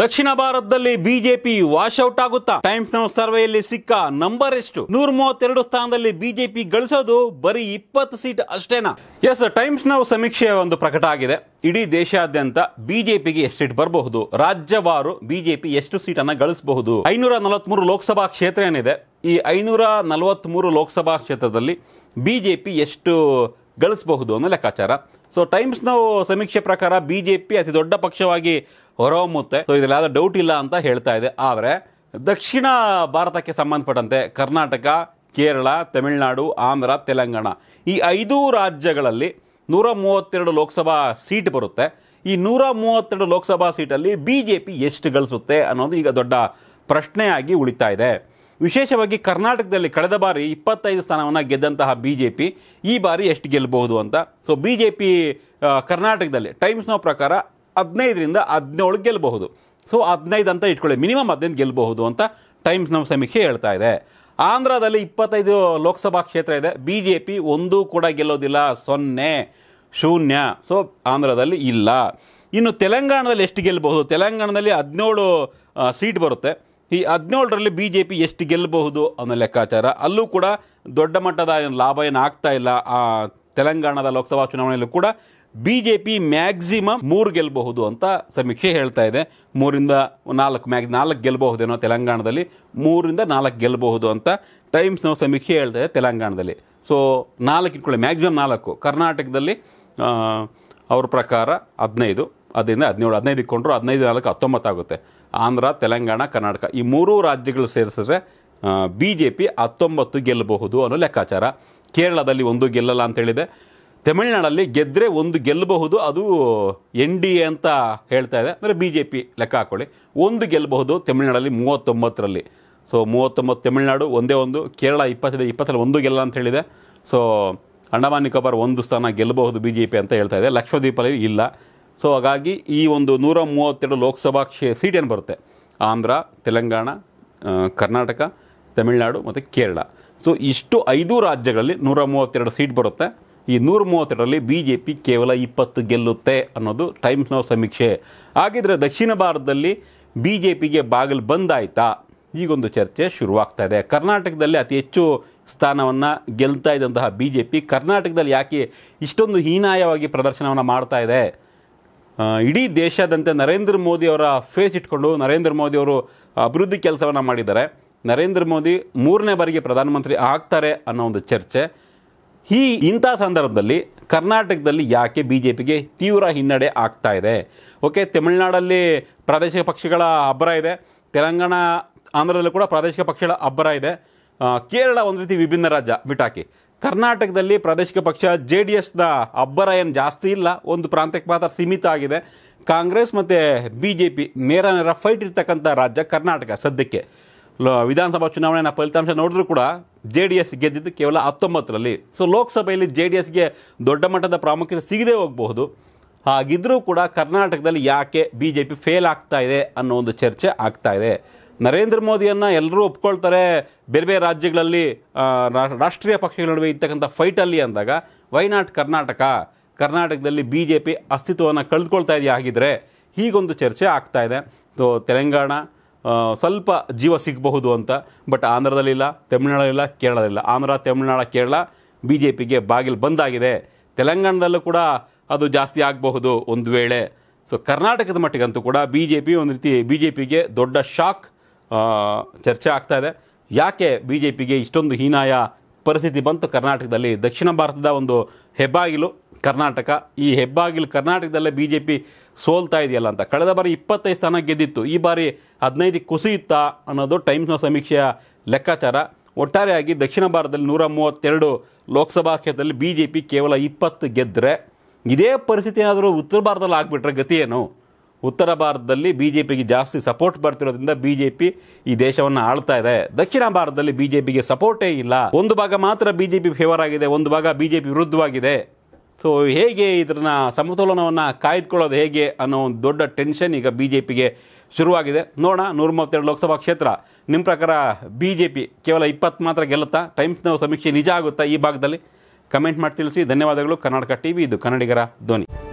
ದಕ್ಷಿಣ ಭಾರತದಲ್ಲಿ BJP washout ಆಗುತ್ತಾ ಟೈಮ್ಸ್ ನೌ ಸರ್ವೆಯಲ್ಲಿ ಸಿಕ್ಕ ನಂಬರ್ ಎಷ್ಟು ನೂರ ಮೂವತ್ತೆರಡು ಸ್ಥಾನದಲ್ಲಿ ಬಿಜೆಪಿ ಗಳಿಸೋದು ಬರೀ ಇಪ್ಪತ್ತು ಸೀಟ್ ಅಷ್ಟೇನಾ ಎಸ್ ಟೈಮ್ಸ್ ನೌ ಸಮೀಕ್ಷೆಯ ಒಂದು ಪ್ರಕಟ ಆಗಿದೆ ಇಡೀ ದೇಶಾದ್ಯಂತ ಬಿಜೆಪಿಗೆ ಎಷ್ಟು ಸೀಟ್ ಬರಬಹುದು ರಾಜ್ಯವಾರು ಬಿಜೆಪಿ ಎಷ್ಟು ಅನ್ನ ಗಳಿಸಬಹುದು ಐನೂರ ನಲವತ್ಮೂರು ಲೋಕಸಭಾ ಕ್ಷೇತ್ರ ಏನಿದೆ ಈ ಐನೂರ ನಲವತ್ತ್ಮೂರು ಲೋಕಸಭಾ ಕ್ಷೇತ್ರದಲ್ಲಿ ಬಿಜೆಪಿ ಎಷ್ಟು ಗಳಿಸಬಹುದು ಅನ್ನೋ ಲೆಕ್ಕಾಚಾರ ಸೊ ಟೈಮ್ಸ್ನ ಸಮೀಕ್ಷೆ ಪ್ರಕಾರ ಬಿ ಜೆ ಪಿ ಅತಿ ದೊಡ್ಡ ಪಕ್ಷವಾಗಿ ಹೊರಹೊಮ್ಮುತ್ತೆ ಸೊ ಇದರಲ್ಲಿ ಯಾವುದೋ ಡೌಟ್ ಇಲ್ಲ ಅಂತ ಹೇಳ್ತಾ ಇದೆ ಆದರೆ ದಕ್ಷಿಣ ಭಾರತಕ್ಕೆ ಸಂಬಂಧಪಟ್ಟಂತೆ ಕರ್ನಾಟಕ ಕೇರಳ ತಮಿಳುನಾಡು ಆಂಧ್ರ ತೆಲಂಗಾಣ ಈ ಐದು ರಾಜ್ಯಗಳಲ್ಲಿ ನೂರ ಮೂವತ್ತೆರಡು ಲೋಕಸಭಾ ಸೀಟ್ ಬರುತ್ತೆ ಈ ನೂರ ಮೂವತ್ತೆರಡು ಲೋಕಸಭಾ ಸೀಟಲ್ಲಿ ಬಿ ಜೆ ಪಿ ಎಷ್ಟು ಗಳಿಸುತ್ತೆ ಅನ್ನೋದು ಈಗ ದೊಡ್ಡ ಪ್ರಶ್ನೆಯಾಗಿ ಉಳಿತಾ ಇದೆ ವಿಶೇಷವಾಗಿ ಕರ್ನಾಟಕದಲ್ಲಿ ಕಳೆದ ಬಾರಿ ಇಪ್ಪತ್ತೈದು ಸ್ಥಾನವನ್ನು ಗೆದ್ದಂತಹ ಬಿ ಜೆ ಪಿ ಈ ಬಾರಿ ಎಷ್ಟು ಗೆಲ್ಲಬಹುದು ಅಂತ ಸೊ ಬಿ ಜೆ ಪಿ ಕರ್ನಾಟಕದಲ್ಲಿ ಟೈಮ್ಸ್ನ ಪ್ರಕಾರ ಹದಿನೈದರಿಂದ ಹದಿನೇಳು ಗೆಲ್ಲಬಹುದು ಸೊ ಹದಿನೈದು ಅಂತ ಇಟ್ಕೊಳ್ಳಿ ಮಿನಿಮಮ್ ಹದಿನೈದು ಗೆಲ್ಲಬಹುದು ಅಂತ ಟೈಮ್ಸ್ ನಮ್ಮ ಸಮೀಕ್ಷೆ ಹೇಳ್ತಾ ಇದೆ ಆಂಧ್ರದಲ್ಲಿ ಇಪ್ಪತ್ತೈದು ಲೋಕಸಭಾ ಕ್ಷೇತ್ರ ಇದೆ ಬಿ ಜೆ ಪಿ ಒಂದೂ ಕೂಡ ಗೆಲ್ಲೋದಿಲ್ಲ ಸೊನ್ನೆ ಶೂನ್ಯ ಸೊ ಆಂಧ್ರದಲ್ಲಿ ಇಲ್ಲ ಇನ್ನು ತೆಲಂಗಾಣದಲ್ಲಿ ಎಷ್ಟು ಗೆಲ್ಲಬಹುದು ತೆಲಂಗಾಣದಲ್ಲಿ ಹದಿನೇಳು ಸೀಟ್ ಬರುತ್ತೆ ಈ ಹದಿನೇಳರಲ್ಲಿ ಬಿ ಜೆ ಪಿ ಎಷ್ಟು ಗೆಲ್ಲಬಹುದು ಅನ್ನೋ ಲೆಕ್ಕಾಚಾರ ಅಲ್ಲೂ ಕೂಡ ದೊಡ್ಡ ಮಟ್ಟದ ಲಾಭ ಏನು ಆಗ್ತಾ ಇಲ್ಲ ಆ ತೆಲಂಗಾಣದ ಲೋಕಸಭಾ ಚುನಾವಣೆಯಲ್ಲೂ ಕೂಡ ಬಿ ಜೆ ಪಿ ಮ್ಯಾಕ್ಸಿಮಮ್ ಮೂರು ಗೆಲ್ಲಬಹುದು ಅಂತ ಸಮೀಕ್ಷೆ ಹೇಳ್ತಾ ಇದೆ ಮೂರಿಂದ ನಾಲ್ಕು ಮ್ಯಾಕ್ ನಾಲ್ಕು ಗೆಲ್ಲಬಹುದೇನೋ ತೆಲಂಗಾಣದಲ್ಲಿ ಮೂರಿಂದ ನಾಲ್ಕು ಗೆಲ್ಲಬಹುದು ಅಂತ ಟೈಮ್ಸ್ ನಾವು ಸಮೀಕ್ಷೆ ಹೇಳ್ತಾ ಇದೆ ತೆಲಂಗಾಣದಲ್ಲಿ ಸೊ ನಾಲ್ಕು ಇಟ್ಕೊಳ್ಳಿ ಮ್ಯಾಕ್ಸಿಮಮ್ ನಾಲ್ಕು ಕರ್ನಾಟಕದಲ್ಲಿ ಅವ್ರ ಪ್ರಕಾರ ಹದಿನೈದು ಅದರಿಂದ ಹದಿನೇಳು ಹದಿನೈದು ಇಟ್ಕೊಂಡ್ರು ಹದಿನೈದು ನಾಲ್ಕು ಹತ್ತೊಂಬತ್ತಾಗುತ್ತೆ ಆಗುತ್ತೆ ಆಂಧ್ರ ತೆಲಂಗಾಣ ಕರ್ನಾಟಕ ಈ ಮೂರೂ ರಾಜ್ಯಗಳು ಸೇರಿಸಿದ್ರೆ ಬಿ ಜೆ ಪಿ ಹತ್ತೊಂಬತ್ತು ಗೆಲ್ಲಬಹುದು ಅನ್ನೋ ಲೆಕ್ಕಾಚಾರ ಕೇರಳದಲ್ಲಿ ಒಂದು ಗೆಲ್ಲಲ್ಲ ಅಂತೇಳಿದೆ ತಮಿಳ್ನಾಡಲ್ಲಿ ಗೆದ್ದರೆ ಒಂದು ಗೆಲ್ಲಬಹುದು ಅದು ಎನ್ ಡಿ ಎ ಅಂತ ಹೇಳ್ತಾ ಇದೆ ಅಂದರೆ ಬಿ ಜೆ ಪಿ ಲೆಕ್ಕ ಹಾಕೊಳ್ಳಿ ಒಂದು ಗೆಲ್ಲಬಹುದು ತಮಿಳ್ನಾಡಲ್ಲಿ ಮೂವತ್ತೊಂಬತ್ತರಲ್ಲಿ ಸೊ ಮೂವತ್ತೊಂಬತ್ತು ತಮಿಳ್ನಾಡು ಒಂದೇ ಒಂದು ಕೇರಳ ಇಪ್ಪತ್ತೈದು ಇಪ್ಪತ್ತರಲ್ಲಿ ಒಂದು ಗೆಲ್ಲ ಅಂತ ಹೇಳಿದೆ ಸೊ ಅಂಡಮಾನ್ ನಿಕೋಬಾರ್ ಒಂದು ಸ್ಥಾನ ಗೆಲ್ಲಬಹುದು ಬಿ ಜೆ ಪಿ ಅಂತ ಹೇಳ್ತಾ ಇದೆ ಲಕ್ಷದ್ವೀಪಲ್ಲಿ ಇಲ್ಲ ಸೊ ಹಾಗಾಗಿ ಈ ಒಂದು ನೂರ ಮೂವತ್ತೆರಡು ಲೋಕಸಭಾ ಕ್ಷೇ ಏನು ಬರುತ್ತೆ ಆಂಧ್ರ ತೆಲಂಗಾಣ ಕರ್ನಾಟಕ ತಮಿಳುನಾಡು ಮತ್ತು ಕೇರಳ ಸೊ ಇಷ್ಟು ಐದು ರಾಜ್ಯಗಳಲ್ಲಿ ನೂರ ಮೂವತ್ತೆರಡು ಸೀಟ್ ಬರುತ್ತೆ ಈ ನೂರ ಮೂವತ್ತೆರಡರಲ್ಲಿ ಬಿ ಜೆ ಪಿ ಕೇವಲ ಇಪ್ಪತ್ತು ಗೆಲ್ಲುತ್ತೆ ಅನ್ನೋದು ಟೈಮ್ಸ್ ನಾವು ಸಮೀಕ್ಷೆ ಹಾಗಿದ್ರೆ ದಕ್ಷಿಣ ಭಾರತದಲ್ಲಿ ಬಿ ಜೆ ಪಿಗೆ ಬಾಗಿಲು ಬಂದಾಯ್ತಾ ಈಗೊಂದು ಚರ್ಚೆ ಶುರುವಾಗ್ತಾ ಇದೆ ಕರ್ನಾಟಕದಲ್ಲಿ ಅತಿ ಹೆಚ್ಚು ಸ್ಥಾನವನ್ನು ಗೆಲ್ತಾ ಇದ್ದಂತಹ ಬಿ ಜೆ ಪಿ ಕರ್ನಾಟಕದಲ್ಲಿ ಯಾಕೆ ಇಷ್ಟೊಂದು ಹೀನಾಯವಾಗಿ ಪ್ರದರ್ಶನವನ್ನು ಮಾಡ್ತಾ ಇದೆ ಇಡೀ ದೇಶಾದ್ಯಂತ ನರೇಂದ್ರ ಮೋದಿ ಅವರ ಫೇಸ್ ಇಟ್ಕೊಂಡು ನರೇಂದ್ರ ಮೋದಿ ಅವರು ಅಭಿವೃದ್ಧಿ ಕೆಲಸವನ್ನು ಮಾಡಿದ್ದಾರೆ ನರೇಂದ್ರ ಮೋದಿ ಮೂರನೇ ಬಾರಿಗೆ ಪ್ರಧಾನಮಂತ್ರಿ ಆಗ್ತಾರೆ ಅನ್ನೋ ಒಂದು ಚರ್ಚೆ ಈ ಇಂಥ ಸಂದರ್ಭದಲ್ಲಿ ಕರ್ನಾಟಕದಲ್ಲಿ ಯಾಕೆ ಬಿ ಜೆ ಪಿಗೆ ತೀವ್ರ ಹಿನ್ನಡೆ ಆಗ್ತಾ ಇದೆ ಓಕೆ ತಮಿಳುನಾಡಲ್ಲಿ ಪ್ರಾದೇಶಿಕ ಪಕ್ಷಗಳ ಅಬ್ಬರ ಇದೆ ತೆಲಂಗಾಣ ಆಂಧ್ರದಲ್ಲೂ ಕೂಡ ಪ್ರಾದೇಶಿಕ ಪಕ್ಷಗಳ ಅಬ್ಬರ ಇದೆ ಕೇರಳ ಒಂದು ರೀತಿ ವಿಭಿನ್ನ ರಾಜ್ಯ ಬಿಟಾಕಿ ಕರ್ನಾಟಕದಲ್ಲಿ ಪ್ರಾದೇಶಿಕ ಪಕ್ಷ ಜೆ ಡಿ ಎಸ್ನ ಅಬ್ಬರ ಏನು ಜಾಸ್ತಿ ಇಲ್ಲ ಒಂದು ಪ್ರಾಂತ್ಯಕ್ಕೆ ಮಾತ್ರ ಸೀಮಿತ ಆಗಿದೆ ಕಾಂಗ್ರೆಸ್ ಮತ್ತು ಬಿ ಜೆ ಪಿ ನೇರ ನೇರ ಫೈಟ್ ಇರ್ತಕ್ಕಂಥ ರಾಜ್ಯ ಕರ್ನಾಟಕ ಸದ್ಯಕ್ಕೆ ವಿಧಾನಸಭಾ ಚುನಾವಣೆಯ ಫಲಿತಾಂಶ ನೋಡಿದ್ರೂ ಕೂಡ ಜೆ ಡಿ ಎಸ್ ಗೆದ್ದಿದ್ದು ಕೇವಲ ಹತ್ತೊಂಬತ್ತರಲ್ಲಿ ಸೊ ಲೋಕಸಭೆಯಲ್ಲಿ ಜೆ ಡಿ ಎಸ್ಗೆ ದೊಡ್ಡ ಮಟ್ಟದ ಪ್ರಾಮುಖ್ಯತೆ ಸಿಗದೇ ಹೋಗಬಹುದು ಹಾಗಿದ್ದರೂ ಕೂಡ ಕರ್ನಾಟಕದಲ್ಲಿ ಯಾಕೆ ಬಿ ಜೆ ಪಿ ಫೇಲ್ ಆಗ್ತಾ ಇದೆ ಅನ್ನೋ ಒಂದು ಚರ್ಚೆ ಆಗ್ತಾ ಇದೆ ನರೇಂದ್ರ ಮೋದಿಯನ್ನು ಎಲ್ಲರೂ ಒಪ್ಕೊಳ್ತಾರೆ ಬೇರೆ ಬೇರೆ ರಾಜ್ಯಗಳಲ್ಲಿ ರಾಷ್ಟ್ರೀಯ ಪಕ್ಷಗಳ ನಡುವೆ ಇರ್ತಕ್ಕಂಥ ಫೈಟಲ್ಲಿ ಅಂದಾಗ ವೈನಾಟ್ ಕರ್ನಾಟಕ ಕರ್ನಾಟಕದಲ್ಲಿ ಬಿ ಜೆ ಪಿ ಅಸ್ತಿತ್ವವನ್ನು ಕಳೆದುಕೊಳ್ತಾ ಇದೆಯಾ ಆಗಿದ್ದರೆ ಹೀಗೊಂದು ಚರ್ಚೆ ಆಗ್ತಾ ಇದೆ ಸೊ ತೆಲಂಗಾಣ ಸ್ವಲ್ಪ ಜೀವ ಸಿಗಬಹುದು ಅಂತ ಬಟ್ ಆಂಧ್ರದಲ್ಲಿಲ್ಲ ತಮಿಳುನಾಡಲ್ಲಿಲ್ಲ ಕೇರಳದಲ್ಲಿಲ್ಲ ಆಂಧ್ರ ತಮಿಳುನಾಡ ಕೇರಳ ಬಿ ಜೆ ಪಿಗೆ ಬಾಗಿಲು ಬಂದಾಗಿದೆ ತೆಲಂಗಾಣದಲ್ಲೂ ಕೂಡ ಅದು ಜಾಸ್ತಿ ಆಗಬಹುದು ಒಂದು ವೇಳೆ ಸೊ ಕರ್ನಾಟಕದ ಮಟ್ಟಿಗಂತೂ ಕೂಡ ಬಿ ಜೆ ಪಿ ಒಂದು ರೀತಿ ಬಿ ಜೆ ಪಿಗೆ ದೊಡ್ಡ ಶಾಕ್ ಚರ್ಚೆ ಆಗ್ತಾ ಇದೆ ಯಾಕೆ ಬಿ ಜೆ ಪಿಗೆ ಇಷ್ಟೊಂದು ಹೀನಾಯ ಪರಿಸ್ಥಿತಿ ಬಂತು ಕರ್ನಾಟಕದಲ್ಲಿ ದಕ್ಷಿಣ ಭಾರತದ ಒಂದು ಹೆಬ್ಬಾಗಿಲು ಕರ್ನಾಟಕ ಈ ಹೆಬ್ಬಾಗಿಲು ಕರ್ನಾಟಕದಲ್ಲೇ ಬಿ ಜೆ ಪಿ ಸೋಲ್ತಾ ಇದೆಯಲ್ಲ ಅಂತ ಕಳೆದ ಬಾರಿ ಇಪ್ಪತ್ತೈದು ಸ್ಥಾನ ಗೆದ್ದಿತ್ತು ಈ ಬಾರಿ ಹದಿನೈದಕ್ಕೆ ಕುಸಿಯುತ್ತಾ ಅನ್ನೋದು ಟೈಮ್ಸ್ನ ಸಮೀಕ್ಷೆಯ ಲೆಕ್ಕಾಚಾರ ಒಟ್ಟಾರೆಯಾಗಿ ದಕ್ಷಿಣ ಭಾರತದಲ್ಲಿ ನೂರ ಮೂವತ್ತೆರಡು ಲೋಕಸಭಾ ಕ್ಷೇತ್ರದಲ್ಲಿ ಬಿ ಜೆ ಪಿ ಕೇವಲ ಇಪ್ಪತ್ತು ಗೆದ್ದರೆ ಇದೇ ಪರಿಸ್ಥಿತಿ ಏನಾದರೂ ಉತ್ತರ ಭಾರತದಲ್ಲಿ ಆಗಿಬಿಟ್ರೆ ಗತಿ ಏನು ಉತ್ತರ ಭಾರತದಲ್ಲಿ ಬಿ ಜೆ ಪಿಗೆ ಜಾಸ್ತಿ ಸಪೋರ್ಟ್ ಬರ್ತಿರೋದ್ರಿಂದ ಬಿ ಜೆ ಪಿ ಈ ದೇಶವನ್ನು ಆಳ್ತಾ ಇದೆ ದಕ್ಷಿಣ ಭಾರತದಲ್ಲಿ ಬಿ ಜೆ ಪಿಗೆ ಸಪೋರ್ಟೇ ಇಲ್ಲ ಒಂದು ಭಾಗ ಮಾತ್ರ ಬಿ ಜೆ ಪಿ ಫೇವರ್ ಆಗಿದೆ ಒಂದು ಭಾಗ ಬಿ ಜೆ ಪಿ ವಿರುದ್ಧವಾಗಿದೆ ಸೊ ಹೇಗೆ ಇದನ್ನ ಸಮತೋಲನವನ್ನು ಕಾಯ್ದುಕೊಳ್ಳೋದು ಹೇಗೆ ಅನ್ನೋ ಒಂದು ದೊಡ್ಡ ಟೆನ್ಷನ್ ಈಗ ಬಿ ಜೆ ಪಿಗೆ ಶುರುವಾಗಿದೆ ನೋಡೋಣ ನೂರ ಮೂವತ್ತೆರಡು ಲೋಕಸಭಾ ಕ್ಷೇತ್ರ ನಿಮ್ಮ ಪ್ರಕಾರ ಬಿ ಜೆ ಪಿ ಕೇವಲ ಇಪ್ಪತ್ತು ಮಾತ್ರ ಗೆಲ್ಲುತ್ತಾ ಟೈಮ್ಸ್ನ ಸಮೀಕ್ಷೆ ನಿಜ ಆಗುತ್ತಾ ಈ ಭಾಗದಲ್ಲಿ ಕಮೆಂಟ್ ಮಾಡಿ ತಿಳಿಸಿ ಧನ್ಯವಾದಗಳು ಕರ್ನಾಟಕ ಟಿ ವಿ ಇದು ಕನ್ನಡಿಗರ ಧ್ವನಿ